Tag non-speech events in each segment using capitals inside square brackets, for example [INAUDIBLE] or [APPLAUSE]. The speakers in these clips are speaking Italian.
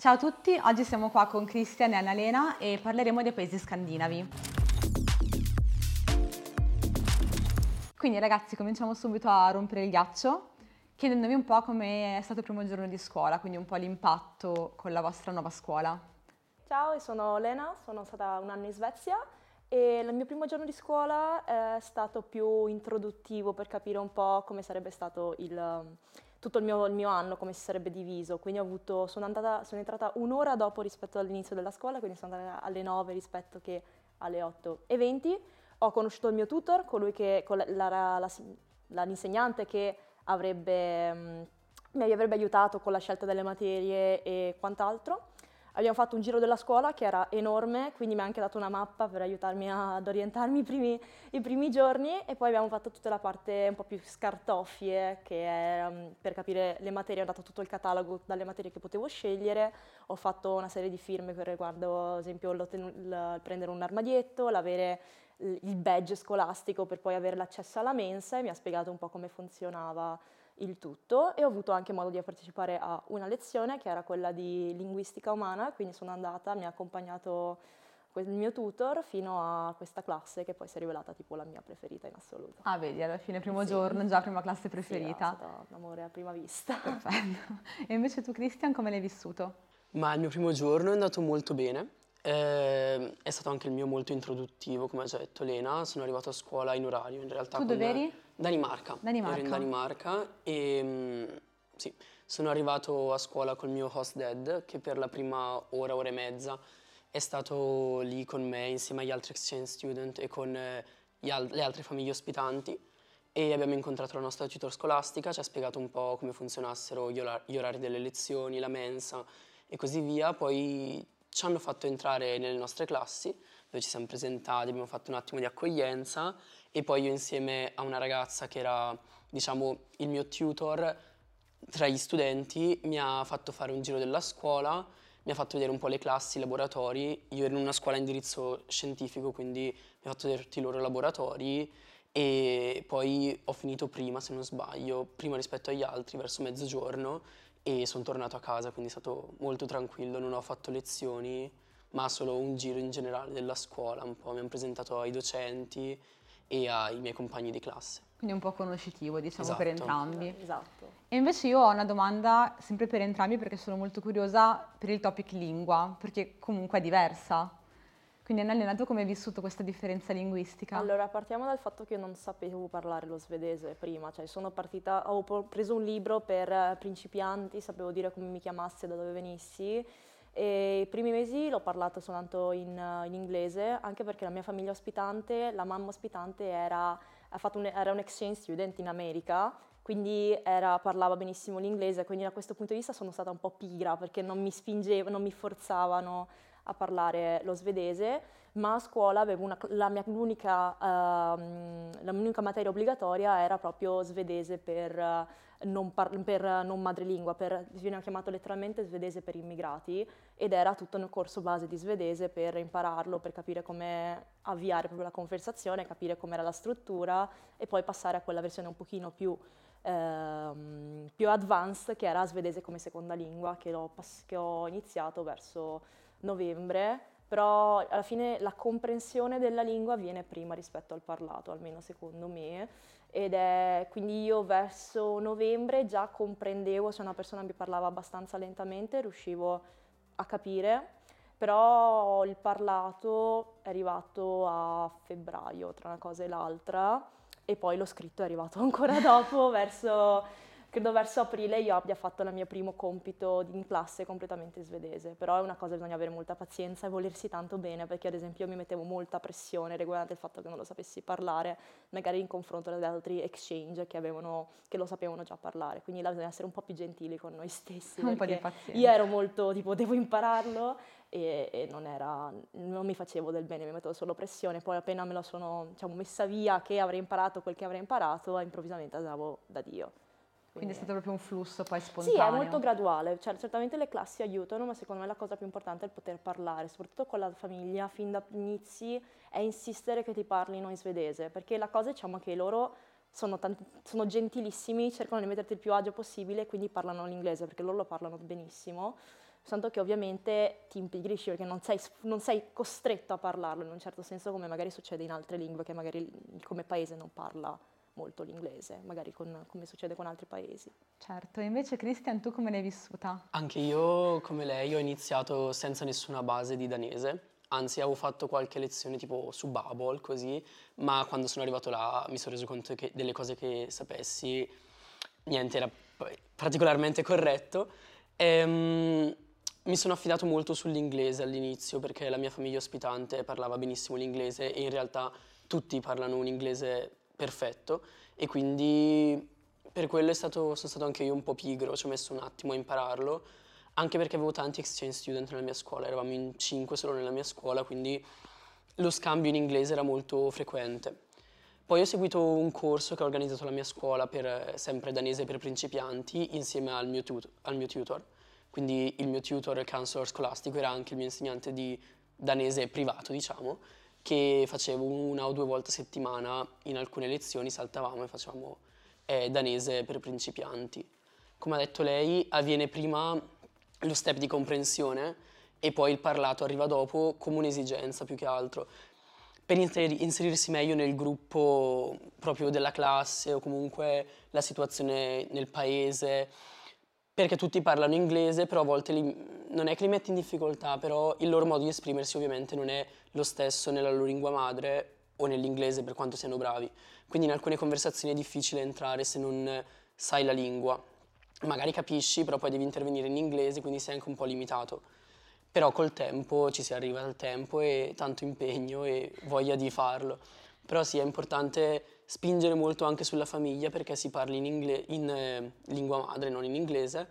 Ciao a tutti, oggi siamo qua con Cristian e Annalena e parleremo dei paesi scandinavi. Quindi ragazzi cominciamo subito a rompere il ghiaccio chiedendovi un po' come è stato il primo giorno di scuola, quindi un po' l'impatto con la vostra nuova scuola. Ciao, io sono Lena, sono stata un anno in Svezia e il mio primo giorno di scuola è stato più introduttivo per capire un po' come sarebbe stato il tutto il mio, il mio, anno come si sarebbe diviso, quindi avuto, sono, andata, sono, entrata un'ora dopo rispetto all'inizio della scuola, quindi sono andata alle 9 rispetto che alle 8.20. Ho conosciuto il mio tutor, colui che, con la, la, la, l'insegnante che avrebbe, mm, mi avrebbe aiutato con la scelta delle materie e quant'altro. Abbiamo fatto un giro della scuola che era enorme, quindi mi ha anche dato una mappa per aiutarmi ad orientarmi i primi, i primi giorni e poi abbiamo fatto tutta la parte un po' più scartoffie, che è um, per capire le materie, ho dato tutto il catalogo dalle materie che potevo scegliere, ho fatto una serie di firme per riguardo, ad esempio, il prendere un armadietto, l'avere il badge scolastico per poi avere l'accesso alla mensa e mi ha spiegato un po' come funzionava il tutto e ho avuto anche modo di partecipare a una lezione che era quella di linguistica umana, quindi sono andata, mi ha accompagnato il mio tutor fino a questa classe che poi si è rivelata tipo la mia preferita in assoluto. Ah vedi, alla fine primo sì. giorno già prima classe preferita. Sì, stato un amore a prima vista. Perfetto. E invece tu Christian come l'hai vissuto? Ma il mio primo giorno è andato molto bene eh, è stato anche il mio molto introduttivo, come ha già detto Lena. Sono arrivato a scuola in orario, in realtà. Tu dove eri? Danimarca. Danimarca. Ero in Danimarca e mm, sì, sono arrivato a scuola col mio host dad che per la prima ora, ora e mezza è stato lì con me insieme agli altri exchange student e con eh, al- le altre famiglie ospitanti e abbiamo incontrato la nostra tutor scolastica, ci ha spiegato un po' come funzionassero gli, or- gli orari delle lezioni, la mensa e così via. Poi ci hanno fatto entrare nelle nostre classi, dove ci siamo presentati, abbiamo fatto un attimo di accoglienza e poi io insieme a una ragazza che era, diciamo, il mio tutor tra gli studenti, mi ha fatto fare un giro della scuola, mi ha fatto vedere un po' le classi, i laboratori. Io ero in una scuola a indirizzo scientifico, quindi mi ha fatto vedere tutti i loro laboratori e poi ho finito prima, se non sbaglio, prima rispetto agli altri, verso mezzogiorno e sono tornato a casa, quindi è stato molto tranquillo, non ho fatto lezioni, ma solo un giro in generale della scuola, un po' mi hanno presentato ai docenti e ai miei compagni di classe. Quindi un po' conoscitivo, diciamo, esatto. per entrambi. Esatto. E invece io ho una domanda sempre per entrambi perché sono molto curiosa per il topic lingua, perché comunque è diversa. Quindi Annalena, allenato come hai vissuto questa differenza linguistica? Allora, partiamo dal fatto che io non sapevo parlare lo svedese prima, cioè sono partita, ho preso un libro per eh, principianti, sapevo dire come mi chiamasse, da dove venissi. E I primi mesi l'ho parlato soltanto in, in, inglese, anche perché la mia famiglia ospitante, la mamma ospitante era, un, era un exchange student in America quindi era, parlava benissimo l'inglese, quindi da questo punto di vista sono stata un po' pigra perché non mi spingevano, non mi forzavano a parlare lo svedese, ma a scuola una, la, mia unica, uh, ehm, la mia unica materia obbligatoria era proprio svedese per, uh, non, par- per uh, non, madrelingua, per, viene chiamato letteralmente svedese per immigrati ed era tutto un corso base di svedese per impararlo, per capire come avviare proprio la conversazione, capire com'era la struttura e poi passare a quella versione un pochino più... Ehm, più advanced che era svedese come seconda lingua che, pass- che ho iniziato verso novembre, però alla fine la comprensione della lingua viene prima rispetto al parlato, almeno secondo me, ed è quindi io verso novembre già comprendevo se una persona mi parlava abbastanza lentamente, riuscivo a capire però il parlato è arrivato a febbraio tra una cosa e l'altra e poi lo scritto è arrivato [LAUGHS] ancora dopo verso credo verso aprile io abbia fatto il mio primo compito in classe completamente svedese, però è una cosa che bisogna avere molta pazienza e volersi tanto bene, perché ad esempio io mi mettevo molta pressione riguardante il fatto che non lo sapessi parlare, magari in confronto ad altri exchange che, avevano, che lo sapevano già parlare, quindi là bisogna essere un po' più gentili con noi stessi. [LAUGHS] Un po' di pazienza. Io ero molto tipo devo impararlo e, e non, era, non, mi facevo del bene, mi mettevo solo pressione, poi appena me la sono diciamo, messa via che avrei imparato quel che avrei imparato, improvvisamente andavo da Dio. Quindi, è stato proprio un flusso poi spontaneo. Sì, è molto graduale, cioè, certamente le classi aiutano, ma secondo me la cosa più importante è il poter parlare, soprattutto con la famiglia, fin da inizi, è insistere che ti parlino in svedese, perché la cosa diciamo che loro sono, tanti, sono gentilissimi, cercano di metterti il più agio possibile, quindi parlano l'inglese, perché loro lo parlano benissimo, Tanto che ovviamente ti impigrisci perché non sei, non sei costretto a parlarlo in un certo senso come magari succede in altre lingue che magari come paese non parla molto l'inglese, magari con, come succede con altri paesi. Certo, e invece Christian tu come l'hai vissuta? Anche io, come lei, ho iniziato senza nessuna base di danese, anzi avevo fatto qualche lezione tipo su Bubble così, ma quando sono arrivato là mi sono reso conto che delle cose che sapessi niente era particolarmente corretto. Ehm, mi sono affidato molto sull'inglese all'inizio perché la mia famiglia ospitante parlava benissimo l'inglese e in realtà tutti parlano un inglese perfetto e quindi per quello stato, sono stato anche io un po' pigro, ci ho messo un attimo a impararlo, anche perché avevo tanti exchange student nella mia scuola, eravamo in 5 solo nella mia scuola, quindi lo scambio in inglese era molto frequente. Poi ho seguito un corso che ha organizzato la mia scuola, per, sempre danese per principianti, insieme al mio, tut- al mio tutor. Quindi il mio tutor, il counselor scolastico, era anche il mio insegnante di danese privato, diciamo, che facevo una o due volte a settimana, in alcune lezioni saltavamo e facevamo eh, danese per principianti. Come ha detto lei, avviene prima lo step di comprensione e poi il parlato arriva dopo come un'esigenza più che altro. Per inserirsi meglio nel gruppo proprio della classe o comunque la situazione nel paese, perché tutti parlano inglese, però a volte li, non è che li metti in difficoltà, però il loro modo di esprimersi ovviamente non è lo stesso nella loro lingua madre o nell'inglese per quanto siano bravi. Quindi in alcune conversazioni è difficile entrare se non sai la lingua. Magari capisci, però poi devi intervenire in inglese, quindi sei anche un po' limitato. Però col tempo ci si arriva al tempo e tanto impegno e voglia di farlo. Però sì, è importante spingere molto anche sulla famiglia perché si parli in, ingle- in eh, lingua madre, non in inglese.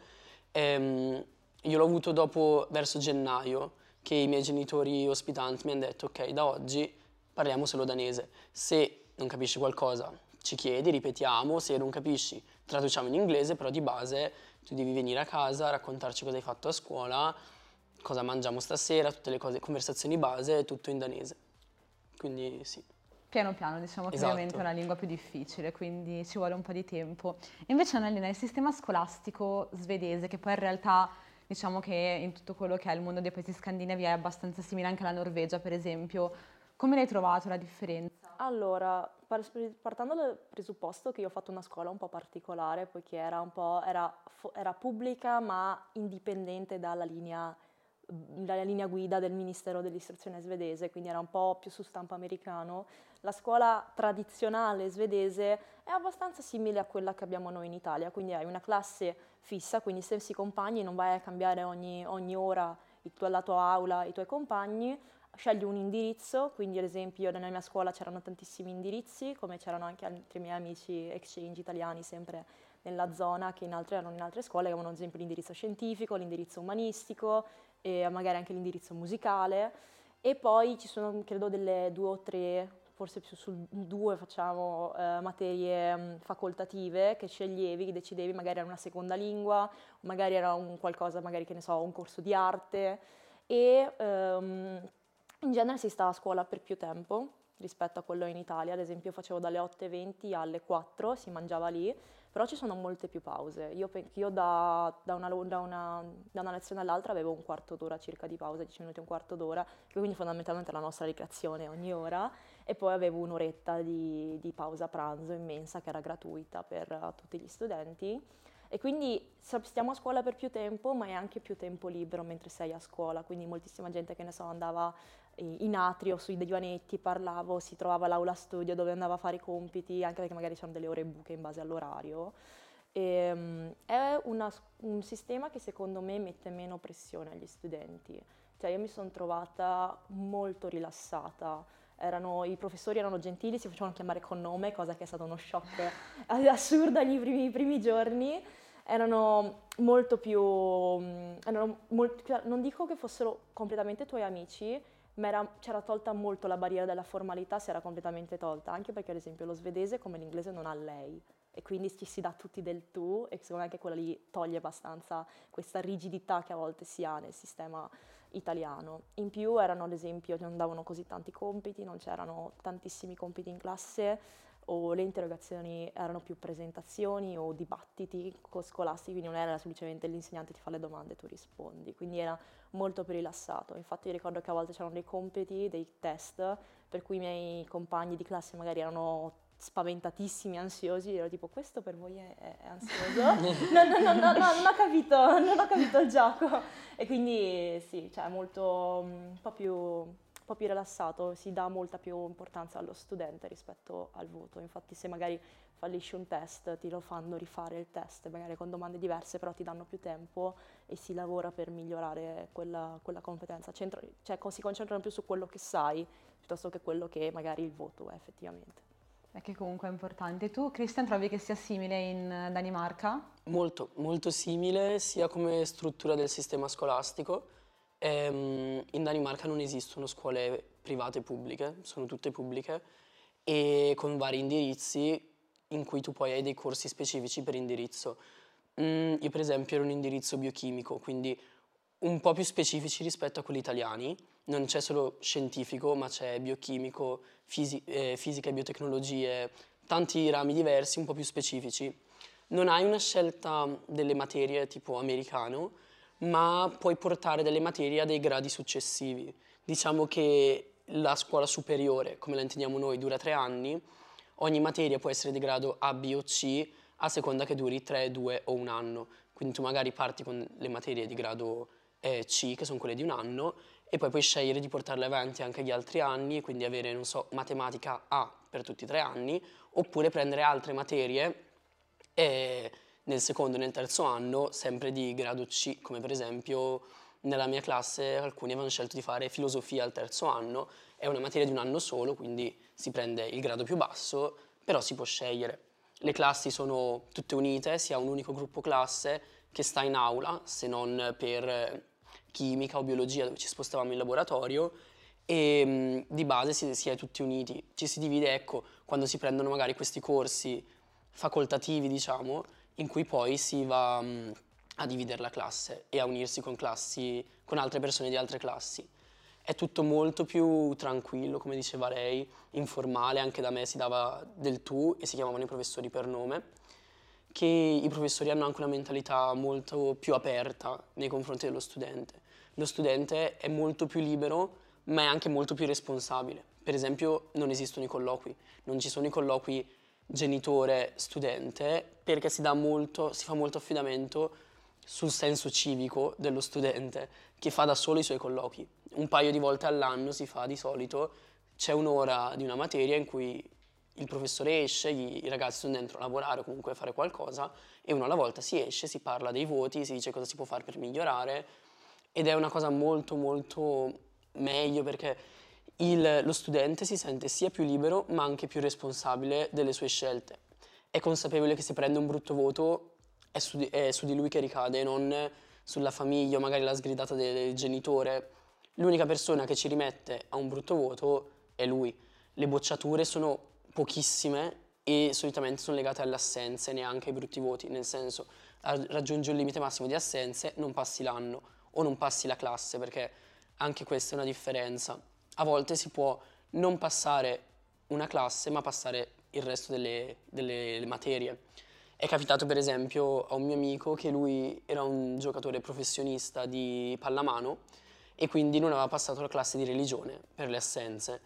Ehm, io l'ho avuto dopo, verso gennaio, che i miei genitori ospitanti mi hanno detto ok, da oggi parliamo solo danese. Se non capisci qualcosa ci chiedi, ripetiamo, se non capisci traduciamo in inglese, però di base tu devi venire a casa, raccontarci cosa hai fatto a scuola, cosa mangiamo stasera, tutte le cose, conversazioni base, tutto in danese. Quindi sì piano piano, diciamo che esatto. ovviamente è una lingua più difficile, quindi ci vuole un po' di tempo. Invece Annalina, il sistema scolastico svedese, che poi in realtà diciamo che in tutto quello che è il mondo dei paesi scandinavi è abbastanza simile anche alla Norvegia, per esempio, come l'hai trovato la differenza? Allora, partendo dal presupposto che io ho fatto una scuola un po' particolare, poiché era un po' era, era pubblica ma indipendente dalla linea dalla linea guida del Ministero dell'Istruzione svedese, quindi era un po' più su stampo americano, la scuola tradizionale svedese è abbastanza simile a quella che abbiamo noi in Italia, quindi hai una classe fissa, quindi stessi compagni, non vai a cambiare ogni, ogni ora tuo, la tua aula, i tuoi compagni, scegli un indirizzo, quindi ad esempio nella mia scuola c'erano tantissimi indirizzi, come c'erano anche altri miei amici exchange italiani sempre nella zona che in altre, erano in altre scuole, avevano ad esempio l'indirizzo scientifico, l'indirizzo umanistico e magari anche l'indirizzo musicale e poi ci sono credo delle due o tre forse più su due facciamo eh, materie mm, facoltative che sceglievi, che decidevi magari era una seconda lingua, magari era un qualcosa, magari che ne so, un corso di arte e ehm, in genere si sta a scuola per più tempo rispetto a quello in Italia, ad esempio facevo dalle 8.20 alle 4, si mangiava lì, però ci sono molte più pause, io, io da, da, una, da, una, da, una, lezione all'altra avevo un quarto d'ora circa di pausa, 10 minuti, un quarto d'ora, quindi fondamentalmente la nostra ricreazione ogni ora, e poi avevo un'oretta di, di pausa pranzo immensa che era gratuita per eh, tutti gli studenti. E quindi stiamo a scuola per più tempo, ma è anche più tempo libero mentre sei a scuola, quindi moltissima gente che ne so andava eh, in atrio sui divanetti, parlavo, si trovava l'aula studio dove andava a fare i compiti, anche perché magari c'erano delle ore buche in base all'orario. E, ehm, è una, un sistema che secondo me mette meno pressione agli studenti, cioè io mi sono trovata molto rilassata erano, i professori erano gentili, si facevano chiamare con nome, cosa che è stato uno shock [LAUGHS] assurdo nei primi, primi giorni. Erano molto più, mm, erano molto, cioè, non dico che fossero completamente tuoi amici, ma era, c'era tolta molto la barriera della formalità, si era completamente tolta, anche perché ad esempio lo svedese come l'inglese non ha lei e quindi ci si dà tutti del tu e secondo me anche quella lì toglie abbastanza questa rigidità che a volte si ha nel sistema italiano. In più erano ad esempio non davano così tanti compiti, non c'erano tantissimi compiti in classe o le interrogazioni erano più presentazioni o dibattiti scolastici, quindi non era semplicemente l'insegnante ti fa le domande e tu rispondi, quindi era molto più rilassato. Infatti ricordo che a volte c'erano dei compiti, dei test, per cui i miei compagni di classe magari erano spaventatissimi, ansiosi, ero tipo questo per voi è, è ansioso? [LAUGHS] no, no, no, no, no, non ho capito, non ho capito il gioco. E quindi sì, cioè molto mm, un po' più, un po più rilassato, si dà molta più importanza allo studente rispetto al voto. Infatti se magari fallisci un test, ti lo fanno rifare il test, magari con domande diverse, però ti danno più tempo e si lavora per migliorare quella, quella competenza. Centro, cioè, si concentrano più su quello che sai piuttosto che quello che magari il voto è effettivamente. È che comunque è importante. Tu, Christian, trovi che sia simile in eh, Danimarca? Molto, molto simile sia come struttura del sistema scolastico. Ehm, in Danimarca non esistono scuole private pubbliche, sono tutte pubbliche e con vari indirizzi in cui tu poi hai dei corsi specifici per indirizzo. Mm, io per esempio ero un indirizzo biochimico, quindi un po' più specifici rispetto a quelli italiani non c'è solo scientifico, ma c'è biochimico, fisi- eh, fisica e biotecnologie, tanti rami diversi, un po' più specifici. Non hai una scelta delle materie tipo americano, ma puoi portare delle materie a dei gradi successivi. Diciamo che la scuola superiore, come la intendiamo noi, dura tre anni, ogni materia può essere di grado A, B o C a seconda che duri tre, due o un anno. Quindi tu magari parti con le materie di grado A eh, C, che sono quelle di un anno, e poi puoi scegliere di portarle avanti anche gli altri anni e quindi avere, non so, matematica A per tutti i tre anni, oppure prendere altre materie eh, nel secondo e nel terzo anno, sempre di grado C, come per esempio nella mia classe alcuni avevano scelto di fare filosofia al terzo anno, è una materia di un anno solo, quindi si prende il grado più basso, però si può scegliere. Le classi sono tutte unite, si ha un unico gruppo classe che sta in aula, se non per eh, chimica o biologia dove ci spostavamo in laboratorio e mh, mm, di base si, si, è tutti uniti. Ci si divide, ecco, quando si prendono magari questi corsi facoltativi, diciamo, in cui poi si va mh, mm, a dividere la classe e a unirsi con, classi, con altre persone di altre classi. È tutto molto più tranquillo, come diceva lei, informale, anche da me si dava del tu e si chiamavano i professori per nome che i professori hanno anche una mentalità molto più aperta nei confronti dello studente. Lo studente è molto più libero ma è anche molto più responsabile. Per esempio non esistono i colloqui, non ci sono i colloqui genitore-studente perché si, molto, si fa molto affidamento sul senso civico dello studente che fa da solo i suoi colloqui. Un paio di volte all'anno si fa di solito, c'è un'ora di una materia in cui il professore esce, gli, i ragazzi sono dentro a lavorare o comunque a fare qualcosa e uno alla volta si esce, si parla dei voti, si dice cosa si può fare per migliorare ed è una cosa molto molto meglio perché il, lo studente si sente sia più libero ma anche più responsabile delle sue scelte. È consapevole che se prende un brutto voto è su di, è su di lui che ricade, non sulla famiglia o magari la sgridata del genitore. L'unica persona che ci rimette a un brutto voto è lui. Le bocciature sono pochissime e solitamente sono legate alle assenze, neanche ai brutti voti, nel senso raggiungi un limite massimo di assenze, non passi l'anno o non passi la classe, perché anche questa è una differenza. A volte si può non passare una classe, ma passare il resto delle, delle materie. È capitato per esempio a un mio amico che lui era un giocatore professionista di pallamano e quindi non aveva passato la classe di religione per le assenze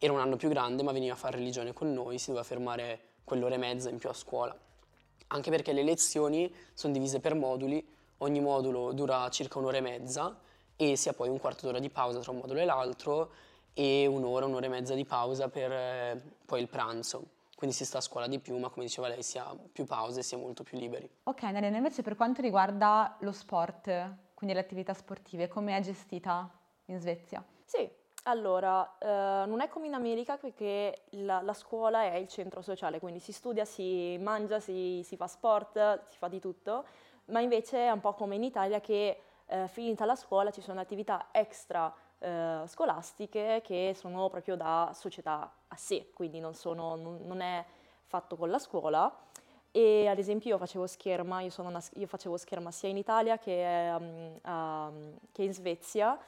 era un anno più grande ma veniva a fare religione con noi, si doveva fermare quell'ora e mezza in più a scuola. Anche perché le lezioni sono divise per moduli, ogni modulo dura circa un'ora e mezza e si ha poi un quarto d'ora di pausa tra un modulo e l'altro e un'ora, un'ora e mezza di pausa per eh, poi il pranzo. Quindi si sta a scuola di più, ma come diceva lei, si ha più pause e si è molto più liberi. Ok, Nelena, invece per quanto riguarda lo sport, quindi le attività sportive, come è gestita in Svezia? Sì, allora, eh, non è come in America perché la, la, scuola è il centro sociale, quindi si studia, si mangia, si, si, fa sport, si fa di tutto, ma invece è un po' come in Italia che eh, finita la scuola ci sono attività extra eh, scolastiche che sono proprio da società a sé, quindi non, sono, non è fatto con la scuola. E ad esempio io facevo scherma, io, una, io facevo scherma sia in Italia che, um, a, che in Svezia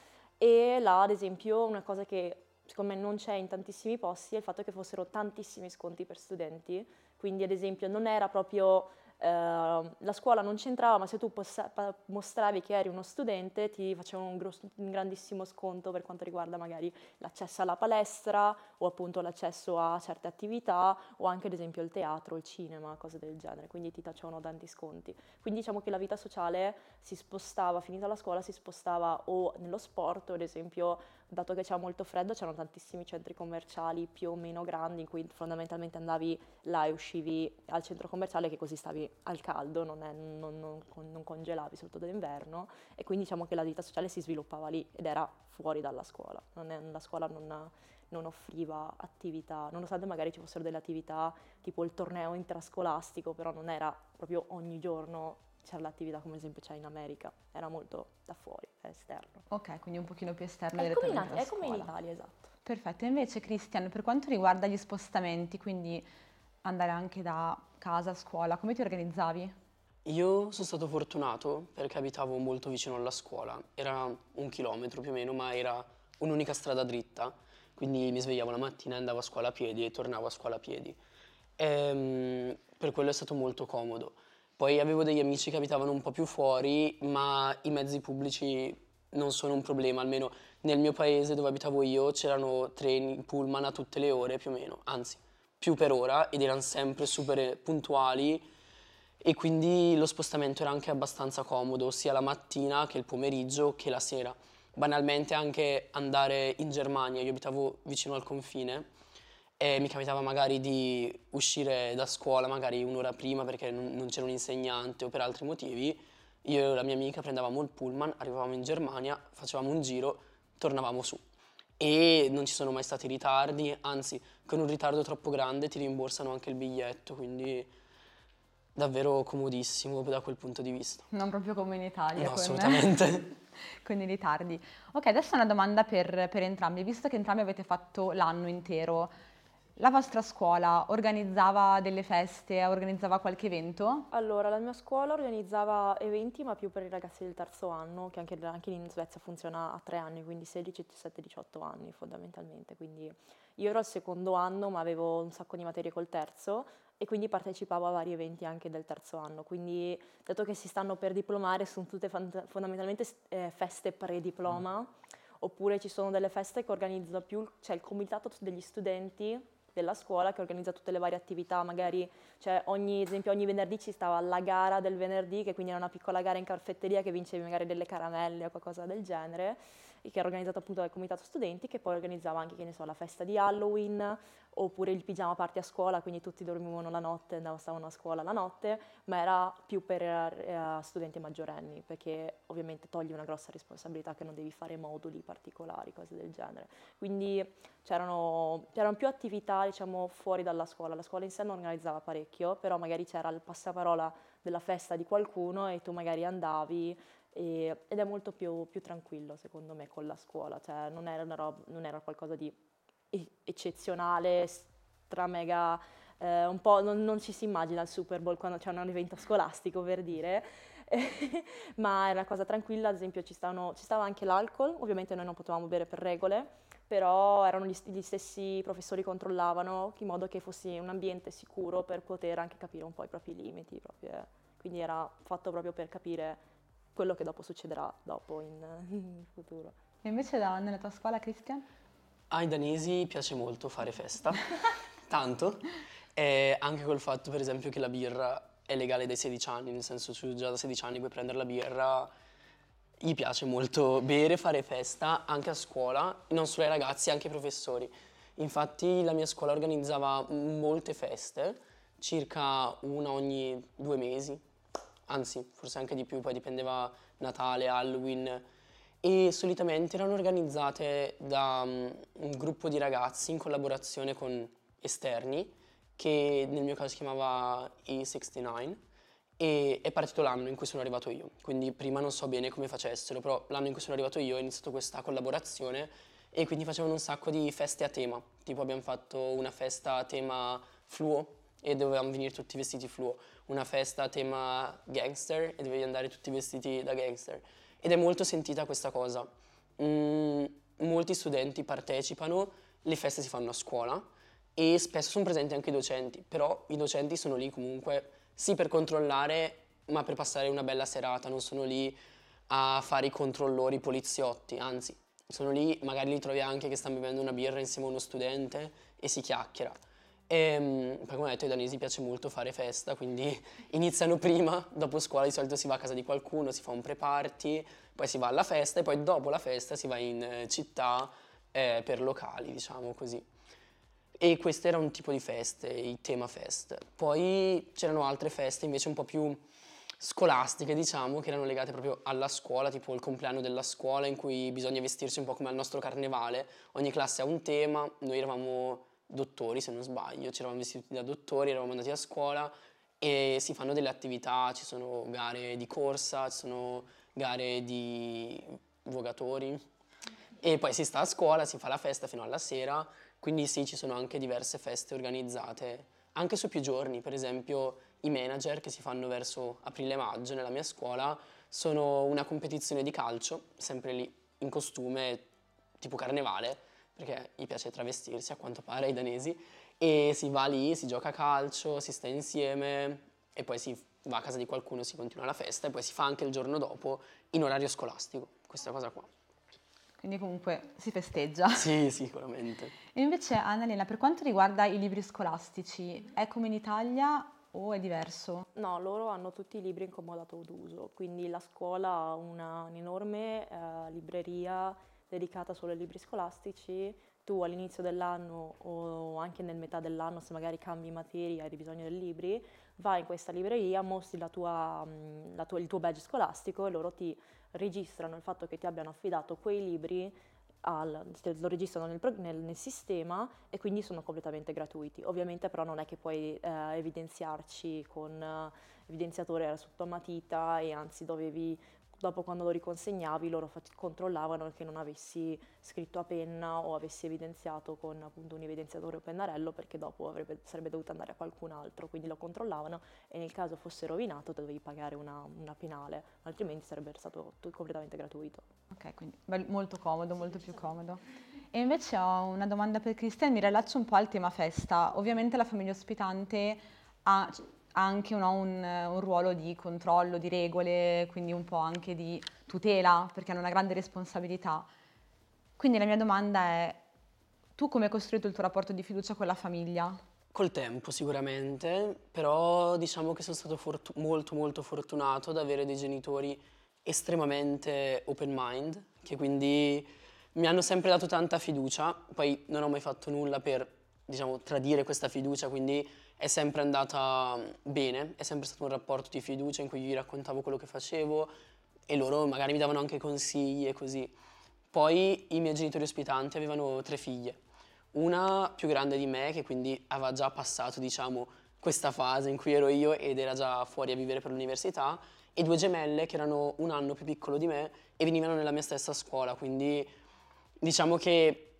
e là, ad esempio, una cosa che secondo me non c'è in tantissimi posti è il fatto che fossero tantissimi sconti per studenti. Quindi, ad esempio, non era proprio Ehm, la scuola non c'entrava, ma se tu possa- mostravi che eri uno studente ti facevano un, gross- un, grandissimo sconto per quanto riguarda magari l'accesso alla palestra o appunto l'accesso a certe attività o anche ad esempio il teatro, il cinema, cose del genere, quindi ti facevano tanti sconti. Quindi diciamo che la vita sociale si spostava, finita la scuola si spostava o nello sport o ad esempio dato che c'era molto freddo, c'erano tantissimi centri commerciali più o meno grandi in cui fondamentalmente andavi là e uscivi al centro commerciale che così stavi al caldo, non, è, non, non, non congelavi soprattutto d'inverno e quindi diciamo che la vita sociale si sviluppava lì ed era fuori dalla scuola, è, la scuola non, offriva attività, nonostante magari ci fossero delle attività tipo il torneo intrascolastico, però non era proprio ogni giorno c'era l'attività come esempio c'è in America, era molto da fuori, esterno. Ok, quindi un pochino più esterno è come, in, è come in Italia, esatto. Perfetto, invece Cristian, per quanto riguarda gli spostamenti, quindi andare anche da casa a scuola, come ti organizzavi? Io sono stato fortunato perché abitavo molto vicino alla scuola, era un chilometro più o meno, ma era un'unica strada dritta, quindi mi svegliavo la mattina, andavo a scuola a piedi e tornavo a scuola a piedi. E, ehm, per quello è stato molto comodo poi avevo degli amici che abitavano un po' più fuori, ma i mezzi pubblici non sono un problema, almeno nel mio paese dove abitavo io c'erano treni, pullman a tutte le ore più o meno, anzi più per ora ed erano sempre super puntuali e quindi lo spostamento era anche abbastanza comodo, sia la mattina che il pomeriggio che la sera. Banalmente anche andare in Germania, io abitavo vicino al confine, e mi capitava magari di uscire da scuola magari un'ora prima perché non, non c'era un insegnante o per altri motivi. Io e la mia amica prendevamo il pullman, arrivavamo in Germania, facevamo un giro, tornavamo su. E non ci sono mai stati ritardi, anzi, con un ritardo troppo grande ti rimborsano anche il biglietto, quindi davvero comodissimo da quel punto di vista. Non proprio come in Italia. No, assolutamente. [LAUGHS] con i ritardi. Ok, adesso una domanda per, per entrambi, visto che entrambi avete fatto l'anno intero la vostra scuola organizzava delle feste, organizzava qualche evento? Allora, la mia scuola organizzava eventi, ma più per i ragazzi del terzo anno, che anche, anche in Svezia funziona a tre anni, quindi 16, 17, 18 anni fondamentalmente. Quindi io ero al secondo anno, ma avevo un sacco di materie col terzo e quindi partecipavo a vari eventi anche del terzo anno. Quindi, dato che si stanno per diplomare, sono tutte fant- fondamentalmente eh, feste pre-diploma. Mm. Oppure ci sono delle feste che organizza più, c'è cioè il comitato degli studenti della scuola che organizza tutte le varie attività, magari cioè ogni, esempio, ogni venerdì ci stava la gara del venerdì, che quindi era una piccola gara in caffetteria che vincevi magari delle caramelle o qualcosa del genere, e che era organizzata appunto dal comitato studenti, che poi organizzava anche, che ne so, la festa di Halloween, oppure il pigiama party a scuola, quindi tutti dormivano la notte, andavano a scuola la notte, ma era più per eh, studenti maggiorenni, perché ovviamente togli una grossa responsabilità che non devi fare moduli particolari, cose del genere. Quindi c'erano, c'erano più attività, diciamo, fuori dalla scuola. La scuola in sé non organizzava parecchio, però magari c'era il passaparola della festa di qualcuno e tu magari andavi e, ed è molto più, più, tranquillo secondo me con la scuola, cioè non era, roba, non era qualcosa di eccezionale, stramega, eh, un po' non, non, ci si immagina il Super Bowl quando c'è un evento scolastico per dire, [LAUGHS] ma era una cosa tranquilla, ad esempio ci, stavano, ci, stava anche l'alcol, ovviamente noi non potevamo bere per regole, però erano gli, gli stessi professori che controllavano in modo che fosse un ambiente sicuro per poter anche capire un po' i propri limiti, proprio. quindi era fatto proprio per capire quello che dopo succederà dopo in, [LAUGHS] in futuro. E invece da, nella tua scuola, Christian? Ai danesi piace molto fare festa, [LAUGHS] tanto, e anche col fatto per esempio che la birra è legale dai 16 anni, nel senso tu già da 16 anni puoi prendere la birra, gli piace molto bere, fare festa anche a scuola, non solo ai ragazzi, anche ai professori. Infatti la mia scuola organizzava molte feste, circa una ogni due mesi, anzi forse anche di più, poi dipendeva Natale, Halloween e solitamente erano organizzate da um, un gruppo di ragazzi in collaborazione con esterni che nel mio caso si chiamava E69 e è partito l'anno in cui sono arrivato io, quindi prima non so bene come facessero, però l'anno in cui sono arrivato io è iniziata questa collaborazione e quindi facevano un sacco di feste a tema, tipo abbiamo fatto una festa a tema fluo e dovevamo venire tutti vestiti fluo, una festa a tema gangster e dovevi andare tutti vestiti da gangster ed è molto sentita questa cosa. Mm, molti studenti partecipano, le feste si fanno a scuola e spesso sono presenti anche i docenti, però i docenti sono lì comunque sì per controllare, ma per passare una bella serata, non sono lì a fare i controllori poliziotti, anzi sono lì, magari li trovi anche che stanno bevendo una birra insieme a uno studente e si chiacchiera e, ehm, poi come ho detto ai danesi piace molto fare festa, quindi [LAUGHS] iniziano prima, dopo scuola di solito si va a casa di qualcuno, si fa un pre-party, poi si va alla festa e poi dopo la festa si va in eh, città eh, per locali, diciamo così. E questo era un tipo di feste, il tema fest. Poi c'erano altre feste invece un po' più scolastiche, diciamo, che erano legate proprio alla scuola, tipo il compleanno della scuola in cui bisogna vestirsi un po' come al nostro carnevale, ogni classe ha un tema, noi eravamo dottori se non sbaglio, eravamo vestiti da dottori, eravamo andati a scuola e si fanno delle attività, ci sono gare di corsa, ci sono gare di vogatori e poi si sta a scuola, si fa la festa fino alla sera, quindi sì ci sono anche diverse feste organizzate, anche su più giorni, per esempio i manager che si fanno verso aprile-maggio nella mia scuola sono una competizione di calcio, sempre lì in costume tipo carnevale, perché gli piace travestirsi a quanto pare ai danesi, e si va lì, si gioca a calcio, si sta insieme e poi si va a casa di qualcuno, si continua la festa e poi si fa anche il giorno dopo in orario scolastico, questa cosa qua. Quindi comunque si festeggia. [LAUGHS] Sì, sicuramente. E invece Annalena, per quanto riguarda i libri scolastici, è come in Italia o è diverso? No, loro hanno tutti i libri in comodato d'uso, quindi la scuola ha una, un'enorme eh, libreria dedicata solo ai libri scolastici, tu all'inizio dell'anno o anche nel metà dell'anno, se magari cambi materia e hai bisogno dei libri, vai in questa libreria, mostri la tua, mm, la tua, il tuo badge scolastico e loro ti registrano il fatto che ti abbiano affidato quei libri al, cioè, lo registrano nel, nel, nel, sistema e quindi sono completamente gratuiti. Ovviamente però non è che puoi eh, evidenziarci con eh, evidenziatore era sotto matita e anzi dovevi dopo quando lo riconsegnavi loro fat- controllavano che non avessi scritto a penna o avessi evidenziato con appunto un evidenziatore o pennarello perché dopo avrebbe, sarebbe dovuto andare a qualcun altro, quindi lo controllavano e nel caso fosse rovinato dovevi pagare una, una penale, altrimenti sarebbe stato tutto completamente gratuito. Ok, quindi molto comodo, molto più comodo. E invece ho una domanda per Cristian, mi rilaccio un po' al tema festa. Ovviamente la famiglia ospitante ha anche no, un, un, ruolo di controllo, di regole, quindi un po' anche di tutela, perché hanno una grande responsabilità. Quindi la mia domanda è, tu come hai costruito il tuo rapporto di fiducia con la famiglia? Col tempo sicuramente, però diciamo che sono stato fortu- molto molto fortunato ad avere dei genitori estremamente open mind, che quindi mi hanno sempre dato tanta fiducia, poi non ho mai fatto nulla per, diciamo, tradire questa fiducia, quindi è sempre andata mm, bene, è sempre stato un rapporto di fiducia in cui gli raccontavo quello che facevo e loro magari mi davano anche consigli e così. Poi i miei genitori ospitanti avevano tre figlie, una più grande di me che quindi aveva già passato diciamo questa fase in cui ero io ed era già fuori a vivere per l'università e due gemelle che erano un anno più piccolo di me e venivano nella mia stessa scuola, quindi diciamo che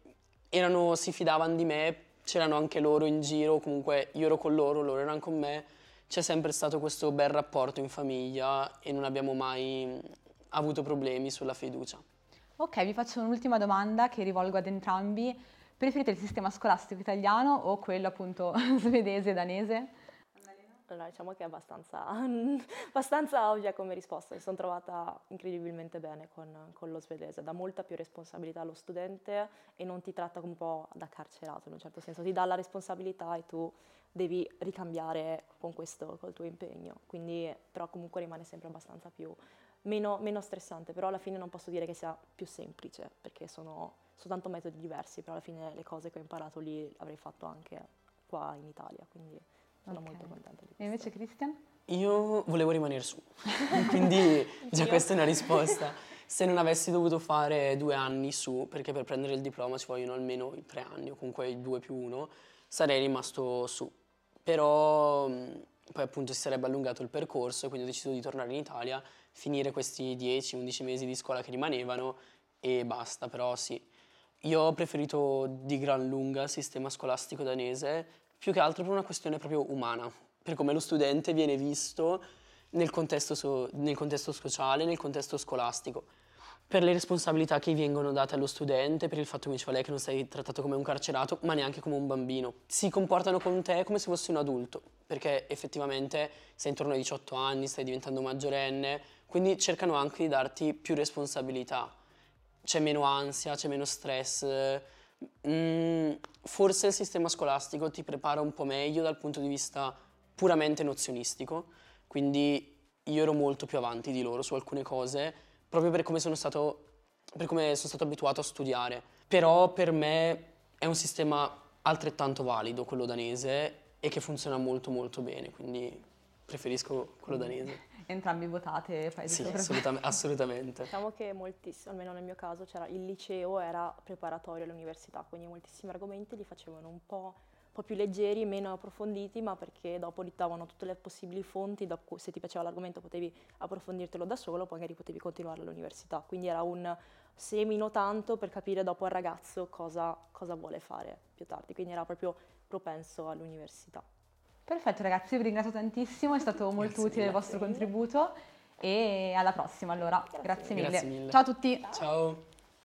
erano, si fidavano di me c'erano anche loro in giro, comunque io ero con loro, loro erano con me, c'è sempre stato questo bel rapporto in famiglia e non abbiamo mai mm, avuto problemi sulla fiducia. Ok, vi faccio un'ultima domanda che rivolgo ad entrambi. Preferite il sistema scolastico italiano o quello appunto [LAUGHS] svedese, danese? Allora, diciamo che è abbastanza, [LAUGHS] abbastanza ovvia come risposta, mi sono trovata incredibilmente bene con, con, lo svedese, dà molta più responsabilità allo studente e non ti tratta un po' da carcerato in un certo senso, ti dà la responsabilità e tu devi ricambiare con questo, col tuo impegno, quindi però comunque rimane sempre abbastanza più, meno, meno stressante, però alla fine non posso dire che sia più semplice, perché sono soltanto metodi diversi, però alla fine le cose che ho imparato lì avrei fatto anche qua in Italia, quindi... Sono okay. molto contenta di questo. E invece Christian? Io volevo rimanere su, [LAUGHS] quindi già questa è una risposta. Se non avessi dovuto fare due anni su, perché per prendere il diploma ci vogliono almeno tre anni o comunque due più uno, sarei rimasto su. Però mm, poi appunto si sarebbe allungato il percorso e quindi ho deciso di tornare in Italia, finire questi 10-11 mesi di scuola che rimanevano e basta, però sì. Io ho preferito di gran lunga il sistema scolastico danese più che altro per una questione proprio umana, per come lo studente viene visto nel contesto, so- nel contesto sociale, nel contesto scolastico, per le responsabilità che vengono date allo studente, per il fatto che mi lei che non sei trattato come un carcerato, ma neanche come un bambino. Si comportano con te come se fossi un adulto, perché effettivamente sei intorno ai 18 anni, stai diventando maggiorenne, quindi cercano anche di darti più responsabilità. C'è meno ansia, c'è meno stress Mm, forse il sistema scolastico ti prepara un po' meglio dal punto di vista puramente nozionistico, quindi io ero molto più avanti di loro su alcune cose, proprio per come sono stato, come sono stato abituato a studiare. Però per me è un sistema altrettanto valido quello danese e che funziona molto molto bene, quindi preferisco quello danese entrambi votate paesi Sì, assolutam- [LAUGHS] assolutamente. Diciamo che moltissimo, almeno nel mio caso, c'era il liceo era preparatorio all'università, quindi moltissimi argomenti li facevano un po', un po' più leggeri, meno approfonditi, ma perché dopo li tutte le possibili fonti, dopo, se ti piaceva l'argomento potevi approfondirtelo da solo, poi magari potevi continuare all'università, quindi era un semino tanto per capire dopo al ragazzo cosa, cosa vuole fare più tardi, quindi era proprio propenso all'università. Perfetto ragazzi, vi ringrazio tantissimo, è stato molto grazie, utile il vostro contributo e alla prossima allora. Grazie, grazie, mille. grazie mille. Ciao a tutti. Ciao. Ciao.